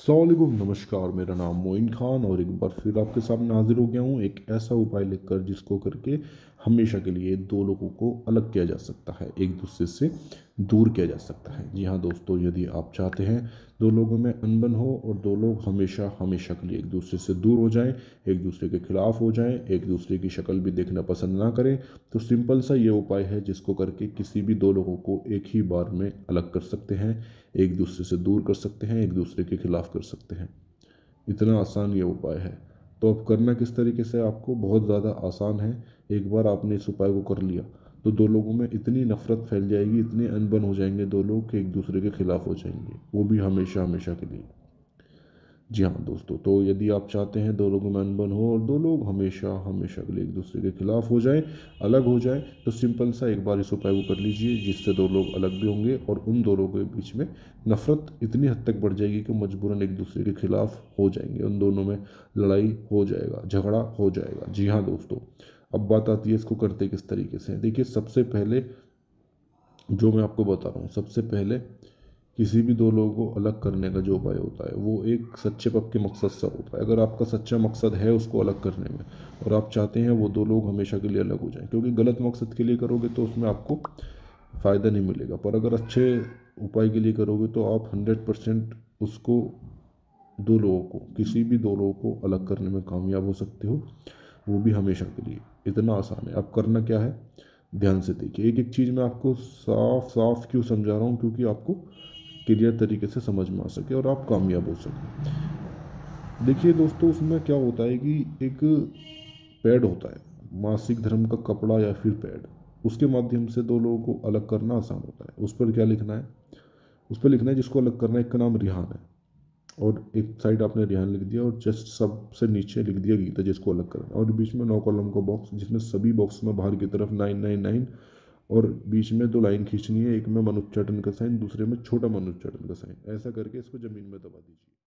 सलामकुम नमस्कार मेरा नाम मोइन खान और एक बार फिर आपके सामने हाजिर हो गया हूँ एक ऐसा उपाय लिखकर जिसको करके हमेशा के लिए दो लोगों को अलग किया जा सकता है एक दूसरे से दूर किया जा सकता है जी हाँ दोस्तों यदि आप चाहते हैं दो लोगों में अनबन हो और दो लोग हमेशा हमेशा के लिए एक दूसरे से दूर हो जाएं एक दूसरे के खिलाफ हो जाएं एक दूसरे की शक्ल भी देखना पसंद ना करें तो सिंपल सा ये उपाय है जिसको करके किसी भी दो लोगों को एक ही बार में अलग कर सकते हैं एक दूसरे से दूर कर सकते हैं एक दूसरे के खिलाफ कर सकते हैं इतना आसान ये उपाय है तो अब करना किस तरीके से आपको बहुत ज़्यादा आसान है एक बार आपने इस उपाय को कर लिया तो दो लोगों में इतनी नफ़रत फैल जाएगी इतने अनबन हो जाएंगे दो लोग कि एक दूसरे के ख़िलाफ़ हो जाएंगे वो भी हमेशा हमेशा के लिए जी हाँ दोस्तों तो यदि आप चाहते हैं दो लोगों में अनबन हो और दो लोग हमेशा हमेशा के लिए एक दूसरे के खिलाफ हो जाएं अलग हो जाएं तो सिंपल सा एक बार इस उपाय को कर लीजिए जिससे दो लोग अलग भी होंगे और उन दोनों के बीच में नफ़रत इतनी हद तक बढ़ जाएगी कि मजबूरन एक दूसरे के खिलाफ हो जाएंगे उन दोनों में लड़ाई हो जाएगा झगड़ा हो जाएगा जी हाँ दोस्तों अब बात आती है इसको करते किस तरीके से देखिए सबसे पहले जो मैं आपको बता रहा हूँ सबसे पहले किसी भी दो लोगों को अलग करने का जो उपाय होता है वो एक सच्चे पप के मकसद से होता है अगर आपका सच्चा मकसद है उसको अलग करने में और आप चाहते हैं वो दो लोग हमेशा के लिए अलग हो जाएं क्योंकि गलत मकसद के लिए करोगे तो उसमें आपको फ़ायदा नहीं मिलेगा पर अगर अच्छे उपाय के लिए करोगे तो आप हंड्रेड परसेंट उसको दो लोगों को किसी भी दो लोगों को अलग करने में कामयाब हो सकते हो वो भी हमेशा के लिए इतना आसान है अब करना क्या है ध्यान से देखिए एक एक चीज़ मैं आपको साफ साफ क्यों समझा रहा हूँ क्योंकि आपको क्लियर तरीके से समझ में आ सके और आप कामयाब हो सकें देखिए दोस्तों उसमें क्या होता है कि एक पैड होता है मासिक धर्म का कपड़ा या फिर पैड उसके माध्यम से दो लोगों को अलग करना आसान होता है उस पर क्या लिखना है उस पर लिखना है जिसको अलग करना है एक का नाम रिहान है और एक साइड आपने रिहान लिख दिया और जस्ट सबसे नीचे लिख दिया गीता जिसको अलग करना और बीच में नौ कॉलम का बॉक्स जिसमें सभी बॉक्स में बाहर की तरफ नाइन नाइन नाइन और बीच में दो लाइन खींचनी है एक में मनुष्य चटन का साइन दूसरे में छोटा मनुष्य चटन का साइन ऐसा करके इसको ज़मीन में दबा दीजिए